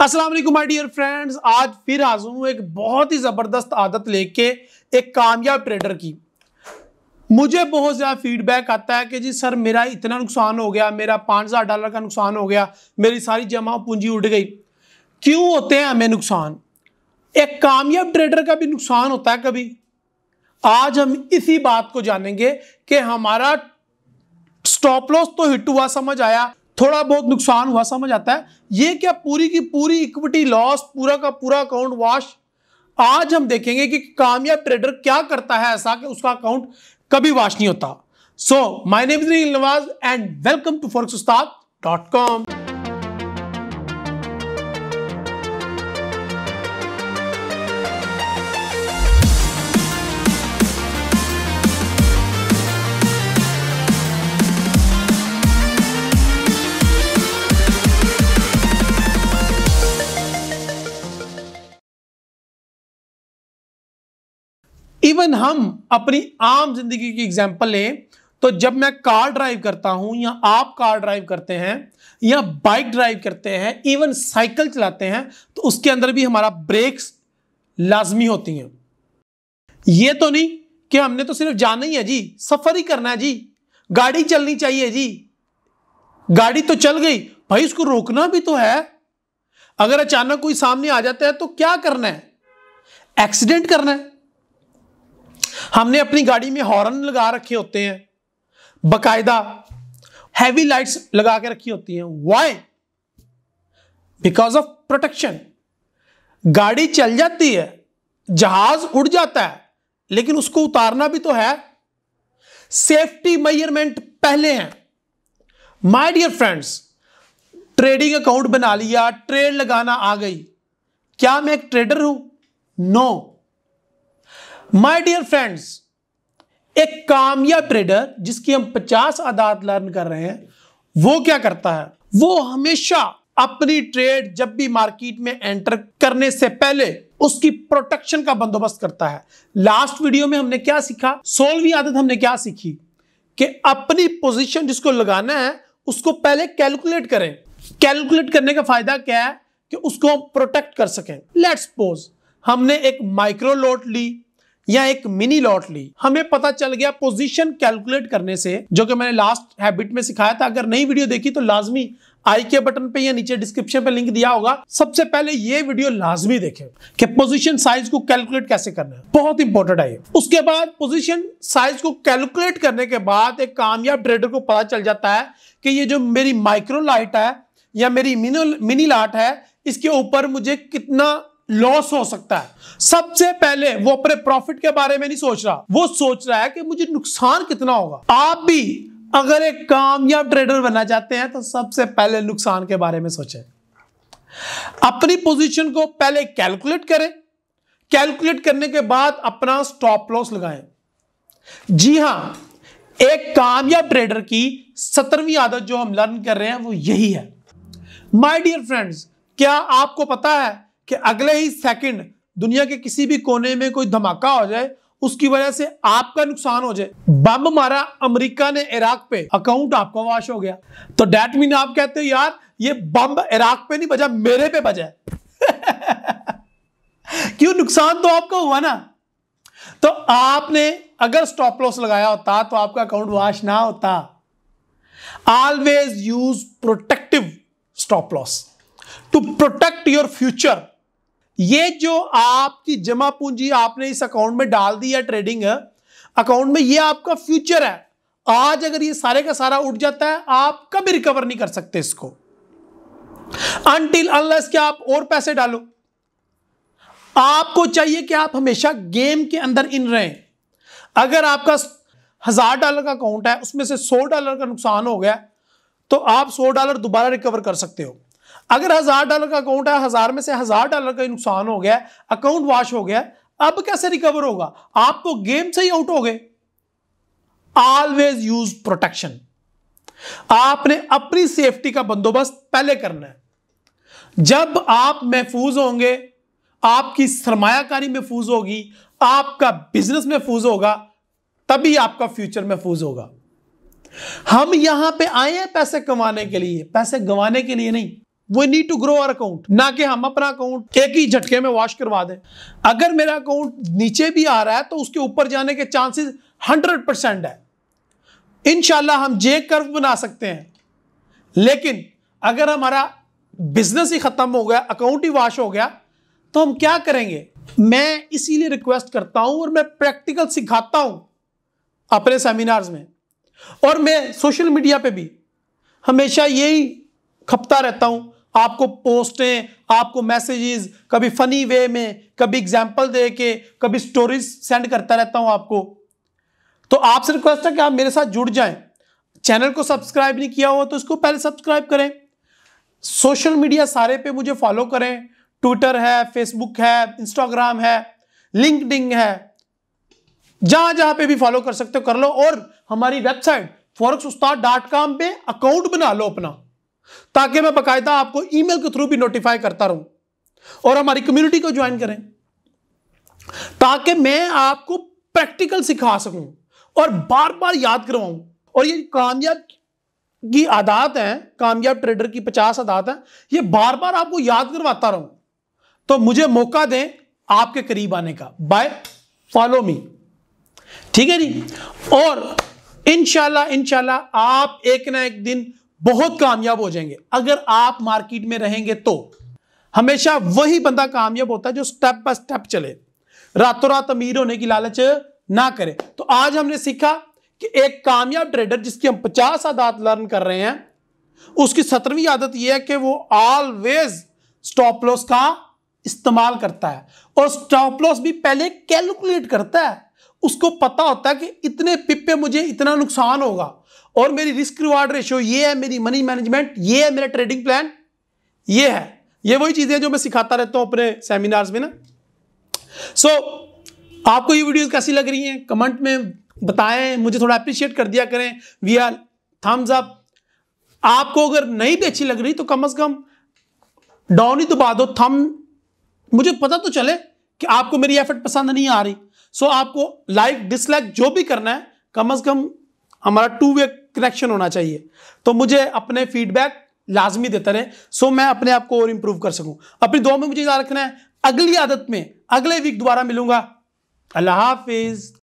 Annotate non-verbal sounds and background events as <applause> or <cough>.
Aslam my dear friends आज फिर आज हूँ एक बहुत ही ज़बरदस्त आदत लेके एक कामयाब ट्रेडर की मुझे बहुत ज़्यादा फीडबैक आता है कि जी सर मेरा इतना नुकसान हो गया मेरा पाँच हज़ार डॉलर का नुकसान हो गया मेरी सारी जमा पूंजी उड़ गई क्यों होते हैं हमें नुकसान एक कामयाब ट्रेडर का भी नुकसान होता है कभी आज हम इसी बात को जानेंगे कि हमारा स्टॉप लॉस तो हिट हुआ समझ आया थोड़ा बहुत नुकसान हुआ समझ आता है ये क्या पूरी की पूरी इक्विटी लॉस पूरा का पूरा अकाउंट वॉश आज हम देखेंगे कि कामयाब ट्रेडर क्या करता है ऐसा कि उसका अकाउंट कभी वॉश नहीं होता so my name is Nawaz and welcome to forex dot com even हम अपनी आम जिंदगी की एग्जाम्पल लें तो जब मैं कार ड्राइव करता हूं या आप कार ड्राइव करते हैं या बाइक ड्राइव करते हैं इवन साइकिल चलाते हैं तो उसके अंदर भी हमारा ब्रेक्स लाजमी होती हैं ये तो नहीं कि हमने तो सिर्फ जाना ही है जी सफर ही करना है जी गाड़ी चलनी चाहिए जी गाड़ी तो चल गई भाई उसको रोकना भी तो है अगर अचानक कोई सामने आ जाता है तो क्या करना है एक्सीडेंट करना है हमने अपनी गाड़ी में हॉर्न लगा रखे होते हैं बकायदा हैवी लाइट्स लगा के रखी होती हैं वाई बिकॉज ऑफ प्रोटेक्शन गाड़ी चल जाती है जहाज उड़ जाता है लेकिन उसको उतारना भी तो है सेफ्टी मेजरमेंट पहले हैं my dear friends trading account बना लिया ट्रेड लगाना आ गई क्या मैं एक ट्रेडर हूं no no. My dear friends एक कामयाब ट्रेडर जिसकी हम 50 आदात लर्न कर रहे हैं वो क्या करता है वो हमेशा अपनी ट्रेड जब भी मार्केट में एंटर करने से पहले उसकी प्रोटेक्शन का बंदोबस्त करता है लास्ट वीडियो में हमने क्या सीखा सोलवी आदत हमने क्या सीखी कि अपनी पोजीशन जिसको लगाना है उसको पहले कैलकुलेट करें कैलकुलेट करने का फायदा क्या है कि उसको प्रोटेक्ट कर सकें लेट्स सपोज हमने एक माइक्रो लोट ली या एक मिनी लॉट ली हमें पता चल गया पोजीशन कैलकुलेट करने से जो कि मैंने लास्ट हैबिट में सिखाया था अगर नई वीडियो देखी तो लाजमी आई के बटन पे या नीचे डिस्क्रिप्शन पे लिंक दिया होगा सबसे पहले ये वीडियो लाजमी देखें कि पोजीशन साइज को कैलकुलेट कैसे करना है बहुत इंपॉर्टेंट है उसके बाद पोजीशन साइज को कैलकुलेट करने के बाद एक कामयाब ट्रेडर को पता चल जाता है कि ये जो मेरी माइक्रो लाइट है या मेरी मिनी लाट है इसके ऊपर मुझे कितना लॉस हो सकता है सबसे पहले वो अपने प्रॉफिट के बारे में नहीं सोच रहा वो सोच रहा है कि मुझे नुकसान कितना होगा आप भी अगर एक कामयाब ट्रेडर बनना चाहते हैं तो सबसे पहले नुकसान के बारे में सोचें अपनी पोजीशन को पहले कैलकुलेट करें कैलकुलेट करने के बाद अपना स्टॉप लॉस लगाएं जी हां एक कामयाब ट्रेडर की सत्रहवीं आदत जो हम लर्न कर रहे हैं वो यही है माय डियर फ्रेंड्स क्या आपको पता है कि अगले ही सेकंड दुनिया के किसी भी कोने में कोई धमाका हो जाए उसकी वजह से आपका नुकसान हो जाए बम मारा अमेरिका ने इराक पे अकाउंट आपका वॉश हो गया तो डेट मीन आप कहते हो यार ये बम इराक पे नहीं बजा मेरे पे बजा <laughs> क्यों नुकसान तो आपका हुआ ना तो आपने अगर स्टॉप लॉस लगाया होता तो आपका अकाउंट वॉश ना होता always use protective stop loss to protect your future ये जो आपकी जमा पूंजी आपने इस अकाउंट में डाल दी है ट्रेडिंग अकाउंट में ये आपका फ्यूचर है आज अगर ये सारे का सारा उठ जाता है आप कभी रिकवर नहीं कर सकते इसको अनटिल अनलेस के आप और पैसे डालो आपको चाहिए कि आप हमेशा गेम के अंदर इन रहें अगर आपका हजार डॉलर का अकाउंट है उसमें से सौ डॉलर का नुकसान हो गया तो आप सौ डॉलर दोबारा रिकवर कर सकते हो अगर हजार डॉलर का अकाउंट है हजार में से हजार डॉलर का नुकसान हो गया अकाउंट वॉश हो गया अब कैसे रिकवर होगा आप तो गेम से ही आउट हो गए ऑलवेज यूज प्रोटेक्शन आपने अपनी सेफ्टी का बंदोबस्त पहले करना है जब आप महफूज होंगे आपकी सरमाकारी महफूज होगी आपका बिजनेस महफूज होगा तभी आपका फ्यूचर महफूज होगा हम यहां पे आए हैं पैसे कमाने के लिए पैसे गंवाने के लिए नहीं we need to grow our account ना कि हम अपना अकाउंट एक ही झटके में वॉश करवा दें अगर मेरा अकाउंट नीचे भी आ रहा है तो उसके ऊपर जाने के चांसेस हंड्रेड परसेंट है इनशाला हम जे कर्व बना सकते हैं लेकिन अगर हमारा बिजनेस ही खत्म हो गया अकाउंट ही वॉश हो गया तो हम क्या करेंगे मैं इसीलिए रिक्वेस्ट करता हूं और मैं प्रैक्टिकल सिखाता हूं अपने सेमिनार्स में और मैं सोशल मीडिया पे भी हमेशा यही खपता रहता हूं आपको पोस्टें आपको मैसेजेस कभी फनी वे में कभी एग्जाम्पल दे के कभी स्टोरीज सेंड करता रहता हूं आपको तो आपसे रिक्वेस्ट है कि आप मेरे साथ जुड़ जाएं चैनल को सब्सक्राइब नहीं किया हुआ तो इसको पहले सब्सक्राइब करें सोशल मीडिया सारे पे मुझे फॉलो करें ट्विटर है फेसबुक है इंस्टाग्राम है लिंकडिंग है जहां जहां पे भी फॉलो कर सकते हो कर लो और हमारी website forex Ustad dot com पर अकाउंट बना लो अपना ताकि मैं बकायदा आपको ईमेल के थ्रू भी नोटिफाई करता रहूं और हमारी कम्युनिटी को ज्वाइन करें ताकि मैं आपको प्रैक्टिकल सिखा सकूं और बार बार याद करवाऊं और ये कामयाब की आदत है कामयाब ट्रेडर की पचास आदत है ये बार बार आपको याद करवाता रहूं तो मुझे मौका दें आपके करीब आने का बाय फॉलो मी ठीक है जी और इनशाला इनशाला आप एक ना एक दिन बहुत कामयाब हो जाएंगे अगर आप मार्केट में रहेंगे तो हमेशा वही बंदा कामयाब होता है जो स्टेप बाय स्टेप चले रातों रात अमीर होने की लालच ना करे तो आज हमने सीखा कि एक कामयाब ट्रेडर जिसकी हम पचास आदत लर्न कर रहे हैं उसकी सत्रहवीं आदत यह है कि वो ऑलवेज स्टॉप लॉस का इस्तेमाल करता है और स्टॉप लॉस भी पहले कैलकुलेट करता है उसको पता होता है कि इतने पिप पे मुझे इतना नुकसान होगा और मेरी रिस्क रिवार्ड रेशियो ये है मेरी मनी मैनेजमेंट ये है मेरा ट्रेडिंग प्लान ये है ये वही चीज़ें जो मैं सिखाता रहता हूं अपने सेमिनार्स में ना सो so, आपको ये वीडियोस कैसी लग रही हैं कमेंट में बताएं मुझे थोड़ा अप्रिशिएट कर दिया करें वी आर थम्स अप आपको अगर नहीं भी अच्छी लग रही तो कम अज कम डाउन ही दबा तो दो थम मुझे पता तो चले कि आपको मेरी एफर्ट पसंद नहीं आ रही सो so, आपको लाइक डिसलाइक जो भी करना है कम अज कम हमारा टू वे कनेक्शन होना चाहिए तो मुझे अपने फीडबैक लाजमी देता रहे सो मैं अपने आप को और इंप्रूव कर सकूं अपनी दो में मुझे याद रखना है अगली आदत में अगले वीक दोबारा मिलूंगा अल्लाह हाफिज़